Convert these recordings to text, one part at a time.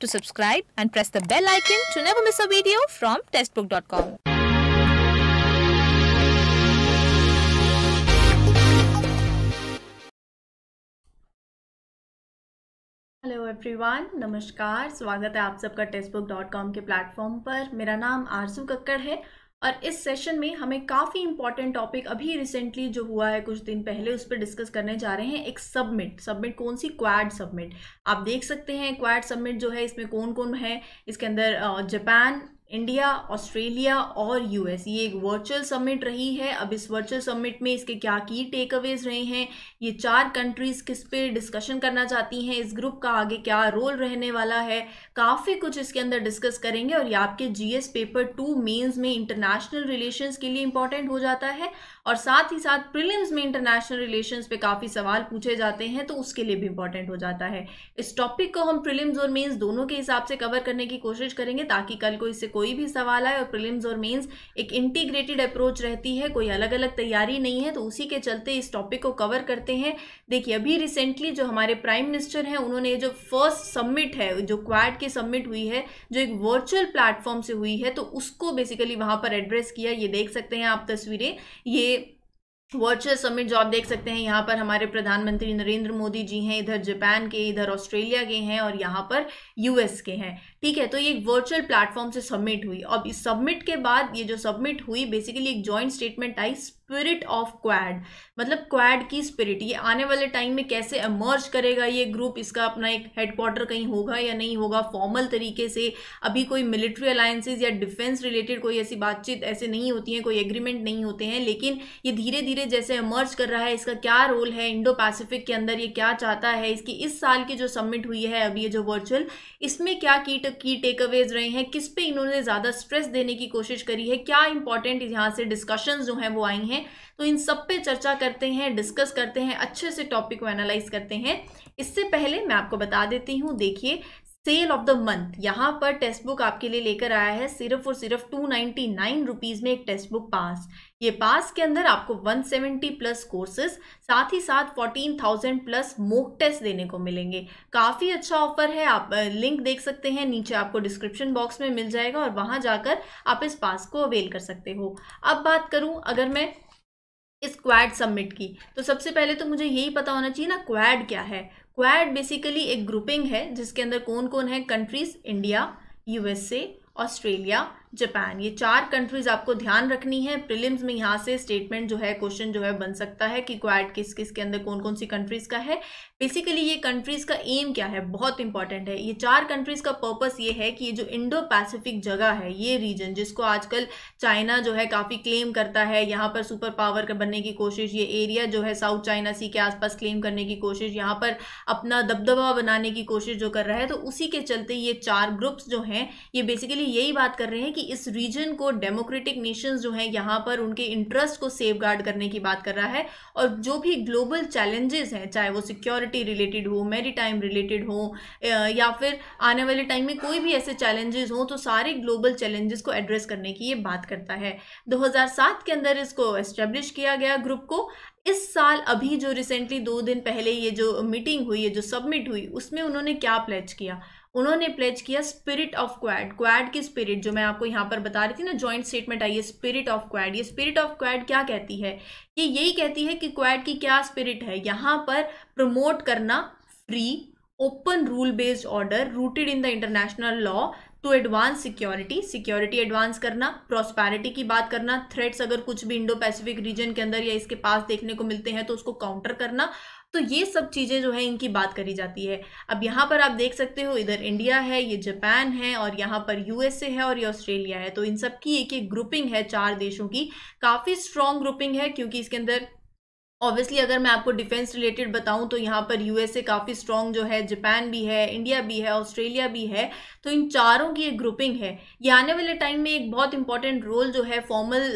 to subscribe and press the bell icon to never miss a video from testbook.com. Hello everyone नमस्कार स्वागत है आप सबका Testbook dot com के platform पर मेरा नाम आरजू कक्कड़ है और इस सेशन में हमें काफ़ी इंपॉर्टेंट टॉपिक अभी रिसेंटली जो हुआ है कुछ दिन पहले उस पर डिस्कस करने जा रहे हैं एक सबमिट सबमिट कौन सी क्वाड सबमिट आप देख सकते हैं क्वाड सबमिट जो है इसमें कौन कौन है इसके अंदर जापान इंडिया ऑस्ट्रेलिया और यूएस ये एक वर्चुअल समिट रही है अब इस वर्चुअल समिट में इसके क्या की टेक अवेज रहे हैं ये चार कंट्रीज़ किस पे डिस्कशन करना चाहती हैं इस ग्रुप का आगे क्या रोल रहने वाला है काफ़ी कुछ इसके अंदर डिस्कस करेंगे और ये आपके जीएस पेपर टू मेंस में इंटरनेशनल रिलेशंस के लिए इंपॉर्टेंट हो जाता है और साथ ही साथ प्रिलिम्स में इंटरनेशनल रिलेशंस पे काफ़ी सवाल पूछे जाते हैं तो उसके लिए भी इंपॉर्टेंट हो जाता है इस टॉपिक को हम प्रिलिम्स और मेन्स दोनों के हिसाब से कवर करने की कोशिश करेंगे ताकि कल को इससे कोई भी सवाल आए और प्रिलिम्स और मेंस एक इंटीग्रेटेड अप्रोच रहती है कोई अलग अलग तैयारी नहीं है तो उसी के चलते इस टॉपिक को कवर करते हैं देखिए अभी रिसेंटली जो हमारे प्राइम मिनिस्टर हैं उन्होंने जो फर्स्ट सबमिट है जो क्वाड की सबमिट हुई है जो एक वर्चुअल प्लेटफॉर्म से हुई है तो उसको बेसिकली वहाँ पर एड्रेस किया ये देख सकते हैं आप तस्वीरें ये वर्चुअल समिट जो आप देख सकते हैं यहाँ पर हमारे प्रधानमंत्री नरेंद्र मोदी जी हैं इधर जापान के इधर ऑस्ट्रेलिया के हैं और यहाँ पर यूएस के हैं ठीक है तो ये एक वर्चुअल प्लेटफॉर्म से सबमिट हुई अब इस सबमिट के बाद ये जो सबमिट हुई बेसिकली एक जॉइंट स्टेटमेंट आई स्पिरिट ऑफ क्वाड मतलब क्वाड की स्पिरिट ये आने वाले टाइम में कैसे अमर्ज करेगा ये ग्रुप इसका अपना एक हेडक्वार्टर कहीं होगा या नहीं होगा फॉर्मल तरीके से अभी कोई मिलिट्री अलायंसेज या डिफेंस रिलेटेड कोई ऐसी बातचीत ऐसे नहीं होती है कोई एग्रीमेंट नहीं होते हैं लेकिन ये धीरे धीरे जैसे अमर्ज कर रहा है इसका क्या रोल है इंडो पैसिफिक के अंदर ये क्या चाहता है इसकी इस साल की जो सबमिट हुई है अभी ये जो वर्चुअल इसमें क्या की की टेकअवेज रहे हैं किस पे इन्होंने ज़्यादा स्ट्रेस देने की कोशिश करी है क्या इंपॉर्टेंट यहाँ से डिस्कशन जो हैं वो आई हैं हैं तो इन सब पे चर्चा करते हैं डिस्कस करते हैं अच्छे से टॉपिक को एनालाइज करते हैं इससे पहले मैं आपको बता देती हूँ देखिए सेल ऑफ द मंथ यहाँ पर टेक्स्ट बुक आपके लिए लेकर आया है सिर्फ और सिर्फ टू नाइन्टी नाइन रुपीज़ में एक टेक्स्ट बुक पास ये पास के अंदर आपको 170 प्लस कोर्सेज साथ ही साथ 14,000 प्लस मोक टेस्ट देने को मिलेंगे काफ़ी अच्छा ऑफर है आप लिंक देख सकते हैं नीचे आपको डिस्क्रिप्शन बॉक्स में मिल जाएगा और वहाँ जाकर आप इस पास को अवेल कर सकते हो अब बात करूँ अगर मैं इस क्वैड सबमिट की तो सबसे पहले तो मुझे यही पता होना चाहिए ना क्वैड क्या है क्वैड बेसिकली एक ग्रुपिंग है जिसके अंदर कौन कौन है countries India USA Australia Japan ये चार कंट्रीज आपको ध्यान रखनी है प्रिलिम्स में यहाँ से स्टेटमेंट जो है क्वेश्चन जो है बन सकता है कि क्वाइट किस किस के अंदर कौन कौन सी कंट्रीज का है बेसिकली ये कंट्रीज का एम क्या है बहुत इंपॉर्टेंट है ये चार कंट्रीज का पर्पस ये है कि ये जो इंडो पैसिफिक जगह है ये रीजन जिसको आजकल चाइना जो है काफ़ी क्लेम करता है यहाँ पर सुपर पावर का बनने की कोशिश ये एरिया जो है साउथ चाइना सी के आसपास क्लेम करने की कोशिश यहाँ पर अपना दबदबा बनाने की कोशिश जो कर रहा है तो उसी के चलते ये चार ग्रुप्स जो हैं ये बेसिकली यही बात कर रहे हैं कि इस रीजन को डेमोक्रेटिक नेशंस जो है यहाँ पर उनके इंटरेस्ट को सेफ करने की बात कर रहा है और जो भी ग्लोबल चैलेंजेस हैं चाहे वो सिक्योरिटी रिलेटेड हो मेरीटाइम रिलेटेड हो या फिर आने वाले टाइम में कोई भी ऐसे चैलेंजेस हों तो सारे ग्लोबल चैलेंजेस को एड्रेस करने की ये बात करता है दो के अंदर इसको एस्टेब्लिश किया गया ग्रुप को इस साल अभी जो रिसेंटली दो दिन पहले ये जो मीटिंग हुई है जो सबमिट हुई उसमें उन्होंने क्या प्लेज किया उन्होंने प्लेज किया स्पिरिट ऑफ क्वैड क्वैड की स्पिरिट जो मैं आपको यहाँ पर बता रही थी ना जॉइंट स्टेटमेंट आई है स्पिरिट ऑफ क्वैड ये स्पिरिट ऑफ क्वैड क्या कहती है ये यही कहती है कि क्वैड की क्या स्पिरिट है यहाँ पर प्रमोट करना free open rule based order rooted in the international law to advance security security advance करना प्रॉस्पैरिटी की बात करना थ्रेट्स अगर कुछ भी इंडो पैसिफिक रीजन के अंदर या इसके पास देखने को मिलते हैं तो उसको काउंटर करना तो ये सब चीज़ें जो है इनकी बात करी जाती है अब यहाँ पर आप देख सकते हो इधर इंडिया है ये जापान है और यहाँ पर यूएसए है और ये ऑस्ट्रेलिया है तो इन सब की एक एक ग्रुपिंग है चार देशों की काफ़ी स्ट्रॉन्ग ग्रुपिंग है क्योंकि इसके अंदर ऑब्वियसली अगर मैं आपको डिफेंस रिलेटेड बताऊं तो यहाँ पर यूएसए काफ़ी स्ट्रॉन्ग जो है जापान भी है इंडिया भी है ऑस्ट्रेलिया भी है तो इन चारों की एक ग्रुपिंग है ये आने वाले टाइम में एक बहुत इंपॉर्टेंट रोल जो है फॉर्मल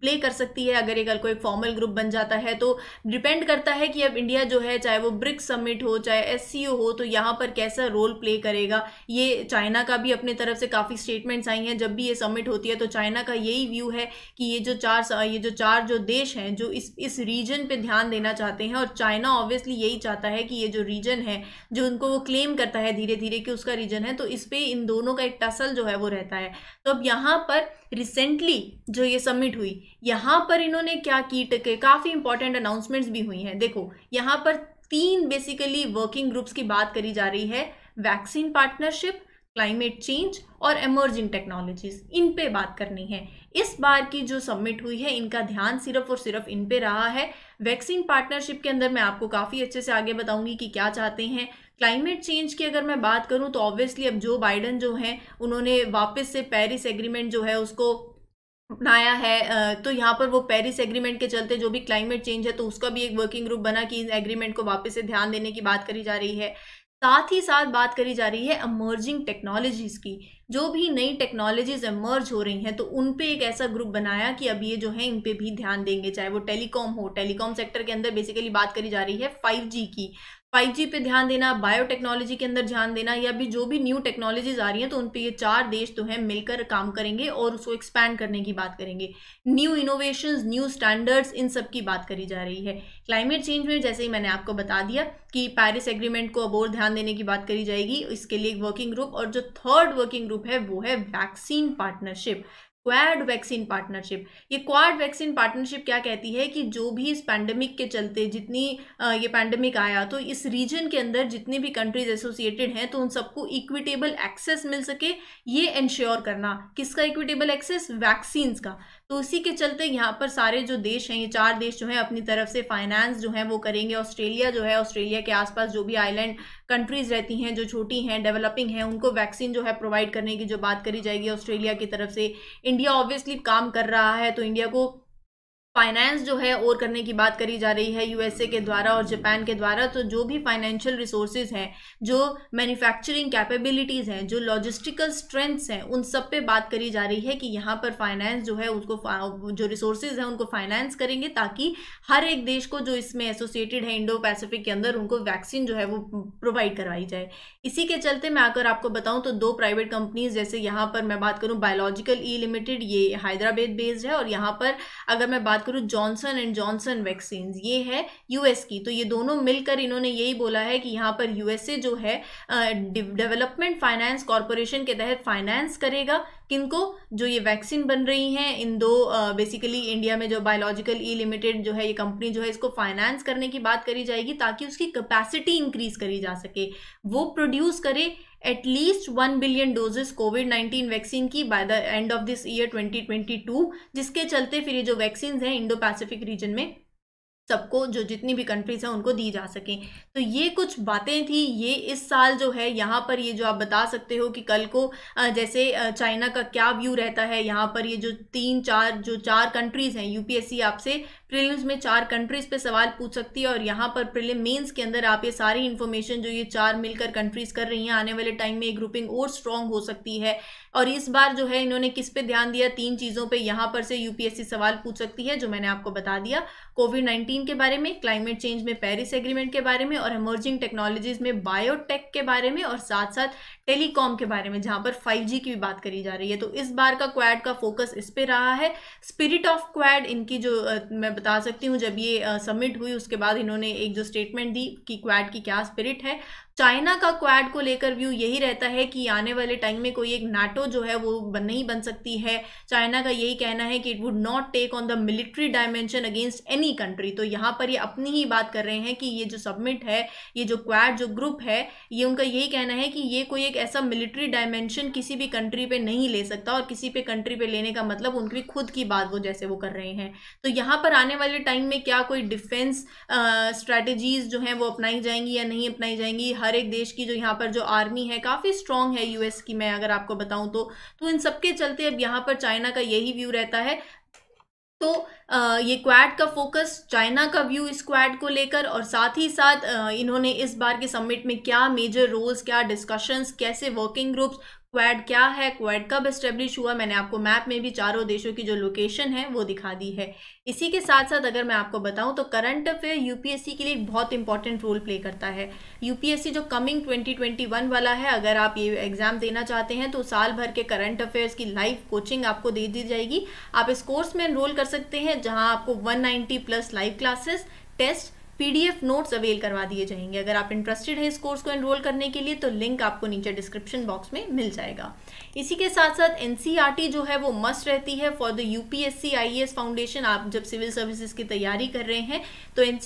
प्ले कर सकती है अगर एक कल एक फॉर्मल ग्रुप बन जाता है तो डिपेंड करता है कि अब इंडिया जो है चाहे वो ब्रिक्स समिट हो चाहे एस हो तो यहाँ पर कैसा रोल प्ले करेगा ये चाइना का भी अपने तरफ से काफ़ी स्टेटमेंट्स आई हैं जब भी ये समिट होती है तो चाइना का यही व्यू है कि ये जो चार ये जो चार जो देश हैं जो इस इस रीजन पे ध्यान देना चाहते हैं और चाइना ऑब्वियसली यही चाहता है कि ये जो रीजन है जो उनको वो क्लेम करता है धीरे धीरे कि उसका रीजन है तो इस पर इन दोनों का एक टसल जो है वो रहता है तो अब यहाँ पर रिसेंटली जो ये सबमिट हुई यहाँ पर इन्होंने क्या की टके काफ़ी इंपॉर्टेंट अनाउंसमेंट्स भी हुई हैं देखो यहाँ पर तीन बेसिकली वर्किंग ग्रुप्स की बात करी जा रही है वैक्सीन पार्टनरशिप क्लाइमेट चेंज और एमर्जिंग टेक्नोलॉजीज इन पे बात करनी है इस बार की जो सबमिट हुई है इनका ध्यान सिर्फ और सिर्फ इन पे रहा है वैक्सीन पार्टनरशिप के अंदर मैं आपको काफ़ी अच्छे से आगे बताऊंगी कि क्या चाहते हैं क्लाइमेट चेंज की अगर मैं बात करूं तो ऑब्वियसली अब जो बाइडन जो हैं उन्होंने वापस से पेरिस एग्रीमेंट जो है उसको बनाया है तो यहाँ पर वो पेरिस एग्रीमेंट के चलते जो भी क्लाइमेट चेंज है तो उसका भी एक वर्किंग ग्रुप बना कि इस एग्रीमेंट को वापस से ध्यान देने की बात करी जा रही है साथ ही साथ बात करी जा रही है अमर्जिंग टेक्नोलॉजीज की जो भी नई टेक्नोलॉजीज एमर्ज हो रही हैं तो उन पे एक ऐसा ग्रुप बनाया कि अब ये जो है इन पे भी ध्यान देंगे चाहे वो टेलीकॉम हो टेलीकॉम सेक्टर के अंदर बेसिकली बात करी जा रही है 5G की जी पे ध्यान देना बायोटेक्नोलॉजी के अंदर ध्यान देना या भी जो भी न्यू टेक्नोलॉजीज आ रही हैं तो उन पे ये चार देश तो हैं मिलकर काम करेंगे और उसको एक्सपैंड करने की बात करेंगे न्यू इनोवेशन न्यू स्टैंडर्ड्स इन सब की बात करी जा रही है क्लाइमेट चेंज में जैसे ही मैंने आपको बता दिया कि पैरिस एग्रीमेंट को अब और ध्यान देने की बात करी जाएगी इसके लिए एक वर्किंग ग्रुप और जो थर्ड वर्किंग ग्रुप है वो है vaccine partnership Quad vaccine partnership ये क्वाड वैक्सीन पार्टनरशिप क्या कहती है कि जो भी इस पैंडमिक के चलते जितनी ये पैंडमिक आया तो इस रीजन के अंदर जितने भी कंट्रीज एसोसिएटेड हैं तो उन सबको इक्विटेबल एक्सेस मिल सके ये इंश्योर करना किसका इक्विटेबल एक्सेस वैक्सीन्स का तो उसी के चलते यहाँ पर सारे जो देश हैं ये चार देश जो हैं अपनी तरफ से फाइनेंस जो है वो करेंगे ऑस्ट्रेलिया जो है ऑस्ट्रेलिया के आसपास जो भी आइलैंड कंट्रीज़ रहती हैं जो छोटी हैं डेवलपिंग हैं उनको वैक्सीन जो है प्रोवाइड करने की जो बात करी जाएगी ऑस्ट्रेलिया की तरफ से इंडिया ऑब्वियसली काम कर रहा है तो इंडिया को फाइनेंस जो है और करने की बात करी जा रही है यूएसए के द्वारा और जापान के द्वारा तो जो भी फाइनेंशियल रिसोर्सेज हैं जो मैन्युफैक्चरिंग कैपेबिलिटीज़ हैं जो लॉजिस्टिकल स्ट्रेंथ्स हैं उन सब पे बात करी जा रही है कि यहाँ पर फाइनेंस जो है उसको जो रिसोर्सेज हैं उनको फाइनेंस करेंगे ताकि हर एक देश को जो इसमें एसोसिएटेड है इंडो पैसिफिक के अंदर उनको वैक्सीन जो है वो प्रोवाइड करवाई जाए इसी के चलते मैं आकर आपको बताऊँ तो दो प्राइवेट कंपनीज जैसे यहाँ पर मैं बात करूँ बायोलॉजिकल ई लिमिटेड ये हैदराबाद बेस्ड है और यहाँ पर अगर मैं बात करूँ जॉनसन एंड जॉनसन वैक्सीन ये है यूएस की तो ये दोनों मिलकर इन्होंने यही बोला है कि यहाँ पर यूएसए जो है डेवलपमेंट फाइनेंस कॉरपोरेशन के तहत फाइनेंस करेगा किनको जो ये वैक्सीन बन रही हैं इन दो बेसिकली इंडिया में जो बायोलॉजिकल ई लिमिटेड जो है ये कंपनी जो है इसको फाइनेंस करने की बात करी जाएगी ताकि उसकी कैपेसिटी इंक्रीज करी जा सके वो प्रोड्यूस करे at least one billion doses COVID nineteen vaccine की by the end of this year twenty जिसके चलते फिर ये जो वैक्सीन हैं इंडो पैसिफिक रीजन में सबको जो जितनी भी कंट्रीज हैं उनको दी जा सकें तो ये कुछ बातें थी ये इस साल जो है यहाँ पर ये जो आप बता सकते हो कि कल को जैसे चाइना का क्या व्यू रहता है यहाँ पर ये जो तीन चार जो चार कंट्रीज़ हैं यूपीएससी आपसे प्रिलिम्स में चार कंट्रीज़ पे सवाल पूछ सकती है और यहाँ पर प्रिलिम मेन्स के अंदर आप ये सारी इन्फॉर्मेशन जो ये चार मिलकर कंट्रीज़ कर रही हैं आने वाले टाइम में ये ग्रुपिंग और स्ट्रॉन्ग हो सकती है और इस बार जो है इन्होंने किस पे ध्यान दिया तीन चीज़ों पर यहाँ पर से यूपीएससी सवाल पूछ सकती है जो मैंने आपको बता दिया कोविड नाइन्टीन नाइन्टीन के बारे में क्लाइमेट चेंज में पेरिस एग्रीमेंट के बारे में और एमर्जिंग टेक्नोलॉजीज में बायोटेक के बारे में और साथ साथ टेलीकॉम के बारे में जहां पर 5G की भी बात करी जा रही है तो इस बार का क्वैड का फोकस इस पर रहा है स्पिरिट ऑफ क्वैड इनकी जो आ, मैं बता सकती हूँ जब ये सबमिट हुई उसके बाद इन्होंने एक जो स्टेटमेंट दी कि क्वैड की क्या स्पिरिट है चाइना का क्वाड को लेकर व्यू यही रहता है कि आने वाले टाइम में कोई एक नाटो जो है वो बन नहीं बन सकती है चाइना का यही कहना है कि it would not take on the military dimension against any country तो यहाँ पर ये अपनी ही बात कर रहे हैं कि ये जो सबमिट है ये जो क्वाड जो ग्रुप है ये उनका यही कहना है कि ये कोई एक ऐसा मिलिट्री डायमेंशन किसी भी कंट्री पे नहीं ले सकता और किसी पे कंट्री पे लेने का मतलब उनकी खुद की बात वो जैसे वो कर रहे हैं तो यहाँ पर आने वाले टाइम में क्या कोई डिफेंस स्ट्रैटेजीज जो हैं वो अपनाई जाएंगी या नहीं अपनाई जाएंगी हर एक देश की जो यहाँ पर जो आर्मी है काफ़ी स्ट्रांग है यूएस की मैं अगर आपको बताऊँ तो, तो इन सबके चलते अब यहाँ पर चाइना का यही व्यू रहता है तो ये क्वाड का फोकस चाइना का व्यू इस क्वाड को लेकर और साथ ही साथ इन्होंने इस बार के समिट में क्या मेजर रोल्स क्या डिस्कशंस कैसे वर्किंग ग्रुप्स क्वैड क्या है क्वैड कब इस्टेब्लिश हुआ मैंने आपको मैप में भी चारों देशों की जो लोकेशन है वो दिखा दी है इसी के साथ साथ अगर मैं आपको बताऊं तो करंट अफेयर यूपीएससी के लिए एक बहुत इंपॉर्टेंट रोल प्ले करता है यूपीएससी जो कमिंग 2021 वाला है अगर आप ये एग्ज़ाम देना चाहते हैं तो साल भर के करंट अफेयर्स की लाइव कोचिंग आपको दे दी जाएगी आप इस कोर्स में एनरोल कर सकते हैं जहाँ आपको one plus live classes test PDF notes avail करवा दिए जाएंगे अगर आप इंटरेस्टेड है इस कोर्स को एनरोल करने के लिए तो लिंक आपको नीचे डिस्क्रिप्शन बॉक्स में मिल जाएगा इसी के साथ साथ एन जो है वो मस्ट रहती है for the U P foundation आप जब सिविल सर्विसेज की तैयारी कर रहे हैं तो एन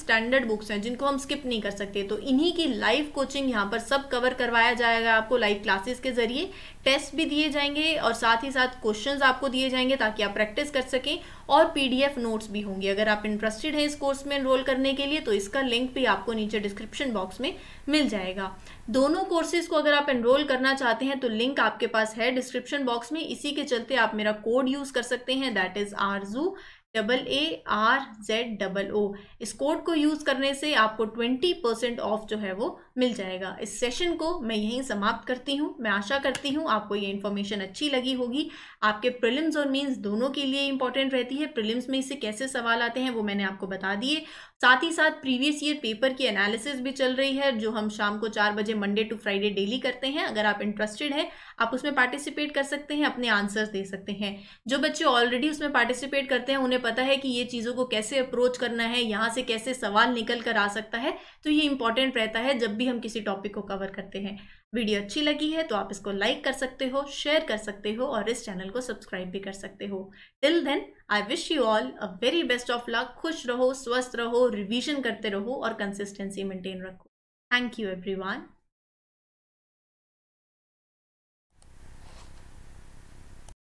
स्टैंडर्ड बुक्स हैं जिनको हम स्किप नहीं कर सकते तो इन्हीं की लाइव कोचिंग यहाँ पर सब कवर करवाया जाएगा आपको लाइव क्लासेस के जरिए टेस्ट भी दिए जाएंगे और साथ ही साथ क्वेश्चन आपको दिए जाएंगे ताकि आप प्रैक्टिस कर सकें और पीडीएफ नोट्स भी होंगे अगर आप इंटरेस्टेड हैं इस कोर्स में एनरोल करने के लिए तो इसका लिंक भी आपको नीचे डिस्क्रिप्शन बॉक्स में मिल जाएगा दोनों कोर्सेज को अगर आप एनरोल करना चाहते हैं तो लिंक आपके पास है डिस्क्रिप्शन बॉक्स में इसी के चलते आप मेरा कोड यूज़ कर सकते हैं that is Aarzoo double A R Z double O इस कोड को यूज़ करने से आपको 20 परसेंट ऑफ जो है वो मिल जाएगा इस सेशन को मैं यहीं समाप्त करती हूँ मैं आशा करती हूँ आपको ये इन्फॉर्मेशन अच्छी लगी होगी आपके प्रिलिम्स और मेंस दोनों के लिए इंपॉर्टेंट रहती है प्रिलिम्स में इससे कैसे सवाल आते हैं वो मैंने आपको बता दिए साथ ही साथ प्रीवियस ईयर पेपर की एनालिसिस भी चल रही है जो हम शाम को चार बजे मंडे टू फ्राइडे डेली करते हैं अगर आप इंटरेस्टेड हैं आप उसमें पार्टिसिपेट कर सकते हैं अपने आंसर्स दे सकते हैं जो बच्चे ऑलरेडी उसमें पार्टिसिपेट करते हैं उन्हें हमें पता है कि ये चीज़ों को कैसे अप्रोच करना है यहाँ से कैसे सवाल निकल कर आ सकता है तो ये इंपॉर्टेंट रहता है जब भी हम किसी टॉपिक को कवर करते हैं वीडियो अच्छी लगी है तो आप इसको लाइक कर सकते हो शेयर कर सकते हो और इस चैनल को सब्सक्राइब भी कर सकते हो till then I wish you all a very best of luck खुश रहो स्वस्थ रहो रिविजन करते रहो और कंसिस्टेंसी मेंटेन रखो थैंक यू एवरी